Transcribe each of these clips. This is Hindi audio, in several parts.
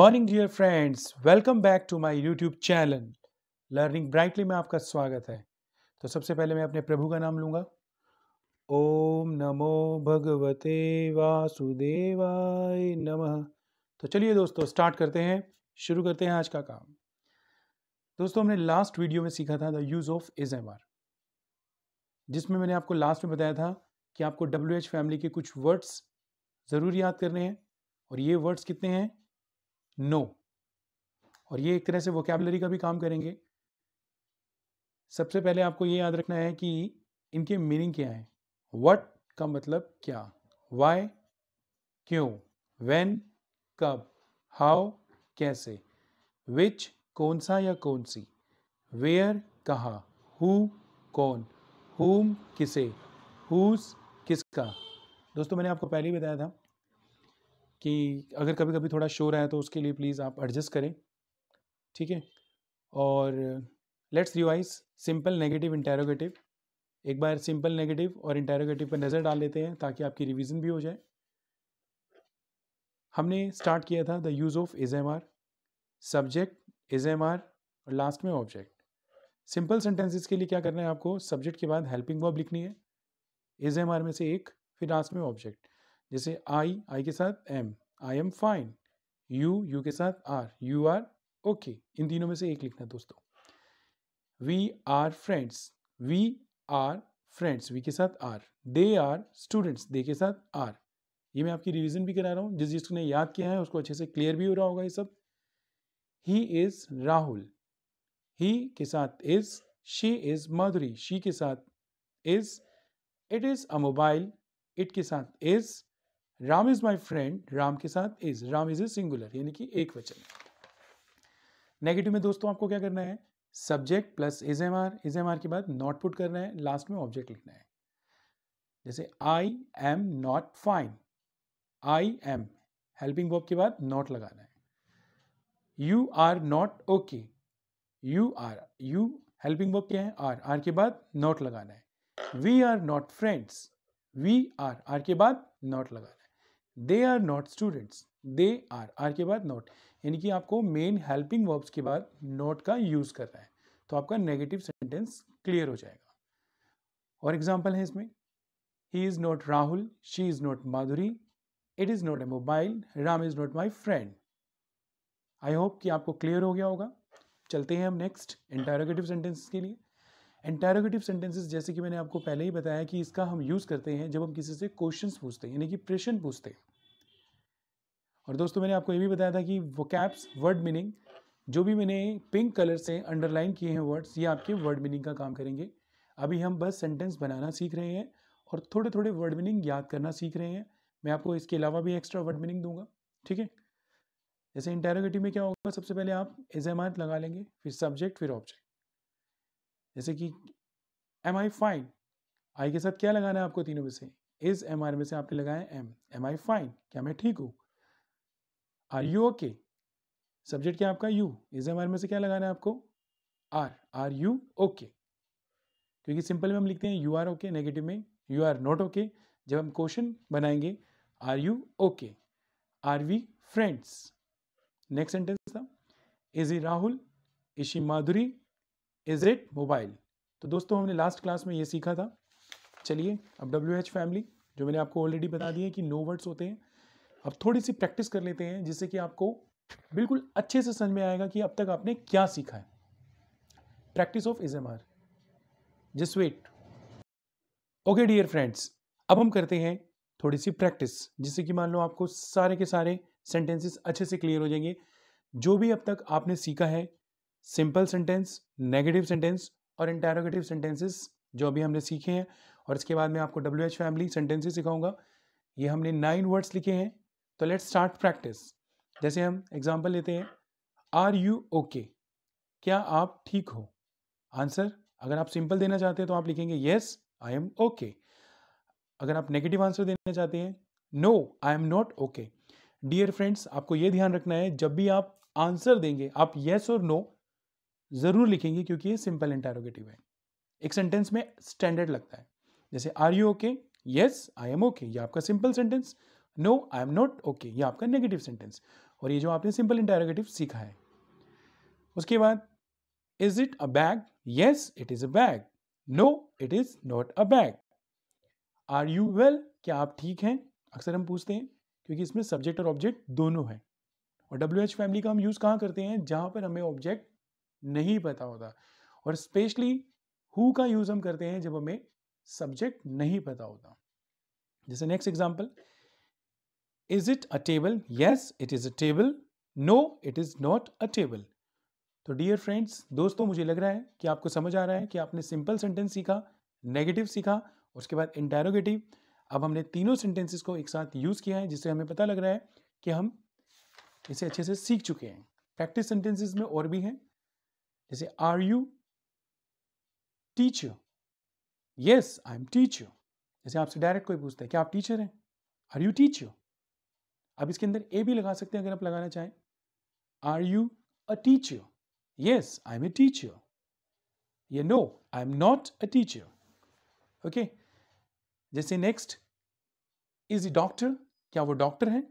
Morning dear friends welcome back to my YouTube channel learning brightly में आपका स्वागत है तो सबसे पहले मैं अपने प्रभु का नाम लूंगा ओम नमो भगवते वासुदेवाय नमः तो चलिए दोस्तों स्टार्ट करते हैं शुरू करते हैं आज का काम दोस्तों हमने लास्ट वीडियो में सीखा था the use of is am are जिसमें मैंने आपको लास्ट में बताया था कि आपको डब्ल्यू एच फैमिली के कुछ वर्ड्स ज़रूर याद करने हैं और ये वर्ड्स कितने हैं नो no. और ये एक तरह से वोकेबलरी का भी काम करेंगे सबसे पहले आपको ये याद रखना है कि इनके मीनिंग क्या है वट का मतलब क्या वाई क्यों वेन कब हाउ कैसे विच कौन सा या कौन सी वेयर कहा हु कौन हुम किसे हुस किसका दोस्तों मैंने आपको पहले ही बताया था कि अगर कभी कभी थोड़ा शोर आए तो उसके लिए प्लीज़ आप एडजस्ट करें ठीक है और let's revise simple negative interrogative एक बार सिंपल नेगेटिव और इंटेरोगेटिव पर नज़र डाल लेते हैं ताकि आपकी रिवीजन भी हो जाए हमने स्टार्ट किया था the use of is am are subject is am are और लास्ट में ऑब्जेक्ट सिंपल सेंटेंसेस के लिए क्या करना है आपको सब्जेक्ट के बाद हेल्पिंग वर्ब लिखनी है इज एम आर में से एक फिर लास्ट में ऑब्जेक्ट जैसे आई आई के साथ am I am fine you you के साथ आर यू आर ओके इन तीनों में से एक लिखना दोस्तों we are friends we are friends we के साथ are they are students they के साथ आर ये मैं आपकी रिविजन भी करा रहा हूँ जिस जिसने याद किया है उसको अच्छे से क्लियर भी हो रहा होगा ये सब ही इज राहुल ही के साथ is she is Madhuri she के साथ is it is a mobile it के साथ is Ram is my friend Ram के साथ is Ram is a singular यानी कि एक वचन नेगेटिव में दोस्तों आपको क्या करना है subject plus is am are is am are के बाद नॉट पुट करना है लास्ट में ऑब्जेक्ट लिखना है जैसे I am not fine I am helping verb के बाद नॉट लगाना है you are not okay you are you helping verb क्या है आर आर के बाद नॉट लगाना है we are not friends we are are के बाद नॉट लगाना है they are not students they are are के बाद नॉट यानी कि आपको मेन हेल्पिंग वर्ब्स के बाद नॉट का यूज़ करना है तो आपका नेगेटिव सेंटेंस क्लियर हो जाएगा और एग्जाम्पल है इसमें he is not Rahul she is not Madhuri it is not a mobile Ram is not my friend I hope कि आपको क्लियर हो गया होगा चलते हैं हम नेक्स्ट इंटेरोगेटिव सेंटेंसेस के लिए इंटेरोगेटिव सेंटेंसेस जैसे कि मैंने आपको पहले ही बताया कि इसका हम यूज़ करते हैं जब हम किसी से क्वेश्चंस पूछते हैं यानी कि प्रश्न पूछते हैं और दोस्तों मैंने आपको ये भी बताया था कि वो कैप्स वर्ड मीनिंग जो भी मैंने पिंक कलर से अंडरलाइन किए हैं वर्ड्स ये आपके वर्ड मीनिंग का काम करेंगे अभी हम बस सेंटेंस बनाना सीख रहे हैं और थोड़े थोड़े वर्ड मीनिंग याद करना सीख रहे हैं मैं आपको इसके अलावा भी एक्स्ट्रा वर्ड मीनिंग दूंगा ठीक है जैसे इंटेरोगेटिव में क्या होगा सबसे पहले आप एजमात लगा लेंगे फिर सब्जेक्ट फिर ऑब्जेक्ट जैसे कि एम आई फाइन आई के साथ क्या लगाना है आपको तीनों में से इस एम आर में से आपने लगाया एम एम आई फाइन क्या मैं ठीक हूँ आर यू ओके सब्जेक्ट क्या आपका यू इज एम आर में से क्या लगाना है आपको आर आर यू ओके क्योंकि सिंपल में हम लिखते हैं यू आर ओके नेगेटिव में यू आर नॉट ओके जब हम क्वेश्चन बनाएंगे are you okay are we friends next sentence था is he Rahul is he Madhuri is it mobile तो दोस्तों हमने लास्ट क्लास में ये सीखा था चलिए अब डब्ल्यू एच फैमिली जो मैंने आपको ऑलरेडी बता दी है कि नो वर्ड्स होते हैं अब थोड़ी सी प्रैक्टिस कर लेते हैं जिससे कि आपको बिल्कुल अच्छे से समझ में आएगा कि अब तक आपने क्या सीखा है practice of is am are just wait okay dear friends अब हम करते हैं थोड़ी सी प्रैक्टिस जिससे कि मान लो आपको सारे के सारे सेंटेंसेस अच्छे से क्लियर हो जाएंगे जो भी अब तक आपने सीखा है सिंपल सेंटेंस नेगेटिव सेंटेंस और इंटेरोगेटिव सेंटेंसेस जो अभी हमने सीखे हैं और इसके बाद मैं आपको डब्ल्यू एच फैमिली सेंटेंसेस सिखाऊंगा ये हमने नाइन वर्ड्स लिखे हैं तो लेट्स स्टार्ट प्रैक्टिस जैसे हम एग्जाम्पल लेते हैं आर यू ओके क्या आप ठीक हो आंसर अगर आप सिंपल देना चाहते हैं तो आप लिखेंगे येस आई एम ओके अगर आप नेगेटिव आंसर देना चाहते हैं no I am not okay dear friends आपको ये ध्यान रखना है जब भी आप आंसर देंगे आप येस और नो ज़रूर लिखेंगे क्योंकि ये सिंपल इंटेरोगेटिव है एक सेंटेंस में स्टैंडर्ड लगता है जैसे are you okay yes I am okay ये आपका simple sentence no I am not okay ये आपका नेगेटिव सेंटेंस और ये जो आपने सिंपल इंटेरोगेटिव सीखा है उसके बाद is it a bag yes it is a bag no it is not a bag are you well क्या आप ठीक हैं अक्सर हम पूछते हैं क्योंकि इसमें सब्जेक्ट और ऑब्जेक्ट दोनों है और डब्ल्यू एच फैमिली का हम यूज़ कहाँ करते हैं जहां पर हमें ऑब्जेक्ट नहीं पता होता और स्पेशली हु का यूज़ हम करते हैं जब हमें सब्जेक्ट नहीं पता होता जैसे next example Is it a table? Yes, it is a table. No, it is not a table. तो डियर फ्रेंड्स दोस्तों मुझे लग रहा है कि आपको समझ आ रहा है कि आपने सिंपल सेंटेंस सीखा नेगेटिव सीखा उसके बाद इंटेरोगेटिव अब हमने तीनों सेंटेंसेस को एक साथ यूज़ किया है जिससे हमें पता लग रहा है कि हम इसे अच्छे से सीख चुके हैं प्रैक्टिस सेंटेंसेस में और भी हैं जैसे are you teacher yes I am teacher जैसे आपसे डायरेक्ट कोई पूछता है क्या आप टीचर हैं आर यू टीचर अब इसके अंदर ए भी लगा सकते हैं अगर आप लगाना चाहें are you a teacher I am a teacher ये no I am not a teacher okay जैसे नेक्स्ट इज ई डॉक्टर क्या वो डॉक्टर है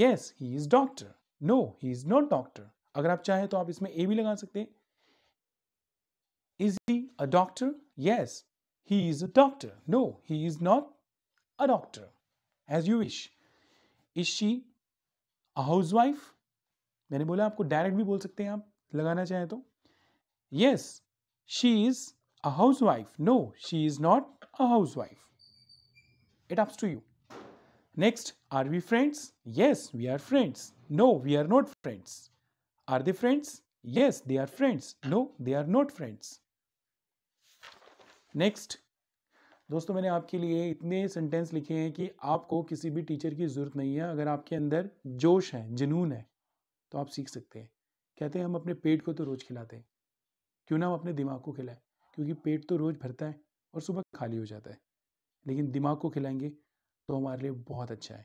yes he is doctor no he is not doctor अगर आप चाहें तो आप इसमें ए भी लगा सकते हैं is he a doctor yes he is a doctor no he is not a doctor as you wish is she a housewife मैंने बोला आपको डायरेक्ट भी बोल सकते हैं आप लगाना चाहें तो yes she is a housewife no she is not a housewife it ups to you next are we friends yes we are friends no we are not friends are they friends yes they are friends no they are not friends next दोस्तों मैंने आपके लिए इतने सेंटेंस लिखे हैं कि आपको किसी भी टीचर की ज़रूरत नहीं है अगर आपके अंदर जोश है जुनून है तो आप सीख सकते हैं कहते हैं हम अपने पेट को तो रोज़ खिलाते हैं क्यों ना हम अपने दिमाग को खिलाएं क्योंकि पेट तो रोज़ भरता है और सुबह खाली हो जाता है लेकिन दिमाग को खिलाएंगे तो हमारे लिए बहुत अच्छा है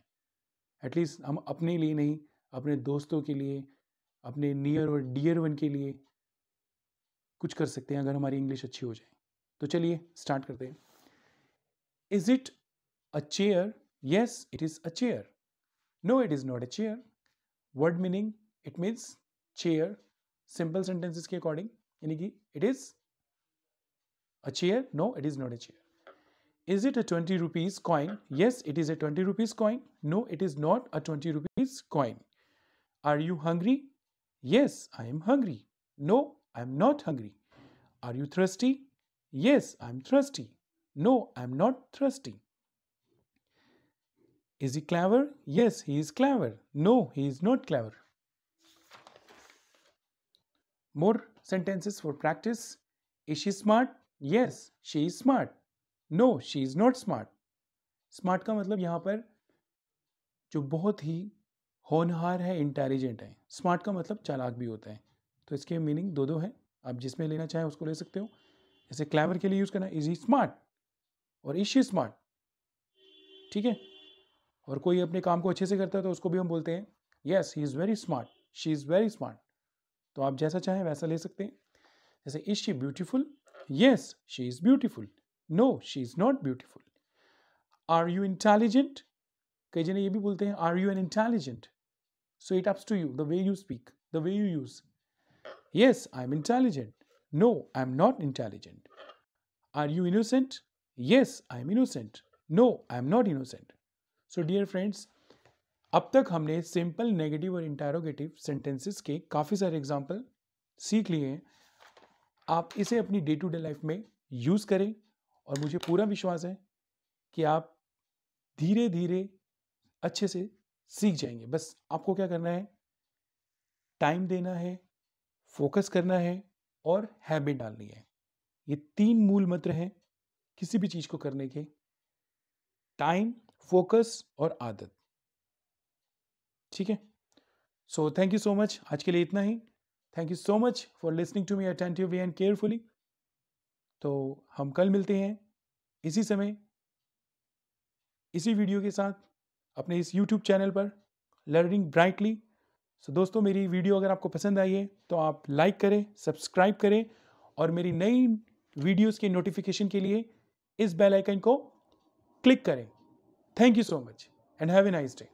एटलीस्ट हम अपने लिए नहीं अपने दोस्तों के लिए अपने नियर और डियर वन के लिए कुछ कर सकते हैं अगर हमारी इंग्लिश अच्छी हो जाए तो चलिए स्टार्ट करते हैं Is it a chair? Yes, it is a chair. No, it is not a chair. Word meaning, it means chair. Simple sentences के according, it is a chair. No, it is not a chair. Is it a 20 rupees coin? Yes, it is a 20 rupees coin. No, it is not a 20 rupees coin. Are you hungry? Yes, I am hungry. No, I am not hungry. Are you thirsty? Yes, I am thirsty. No, I'm not thirsty. Is he clever? Yes, he is clever. No, he is not clever. More sentences for practice. Is she smart? Yes, she is smart. No, she is not smart. Smart का मतलब यहाँ पर जो बहुत ही होनहार है इंटेलिजेंट है स्मार्ट का मतलब चालाक भी होता है तो इसके मीनिंग दो दो है आप जिसमें लेना चाहें उसको ले सकते हो जैसे क्लैवर के लिए यूज़ करना इज ही स्मार्ट और इज शी स्मार्ट ठीक है और कोई अपने काम को अच्छे से करता है तो उसको भी हम बोलते हैं yes he is very smart she is very smart तो आप जैसा चाहें वैसा ले सकते हैं जैसे is she beautiful yes she is beautiful no she is not beautiful are you intelligent कई जने ये भी बोलते हैं are you an intelligent so it ups to you the way you speak the way you use yes I am intelligent no I am not intelligent are you innocent yes I am innocent no I am not innocent so dear friends अब तक हमने सिंपल नेगेटिव और इंटेरोगेटिव सेंटेंसेस के काफ़ी सारे एग्जाम्पल सीख लिए हैं आप इसे अपनी डे टू डे लाइफ में यूज़ करें और मुझे पूरा विश्वास है कि आप धीरे धीरे अच्छे से सीख जाएंगे बस आपको क्या करना है टाइम देना है फोकस करना है और हैबिट डालनी है ये तीन मूल मंत्र हैं किसी भी चीज़ को करने के टाइम फोकस और आदत ठीक है so thank you so much आज के लिए इतना ही thank you so much for listening to me attentively and carefully तो हम कल मिलते हैं इसी समय इसी वीडियो के साथ अपने इस यूट्यूब चैनल पर लर्निंग ब्राइटली सो दोस्तों मेरी वीडियो अगर आपको पसंद आई है तो आप लाइक करें सब्सक्राइब करें और मेरी नई वीडियोस के नोटिफिकेशन के लिए इस बेल आइकन को क्लिक करें thank you so much and have a nice day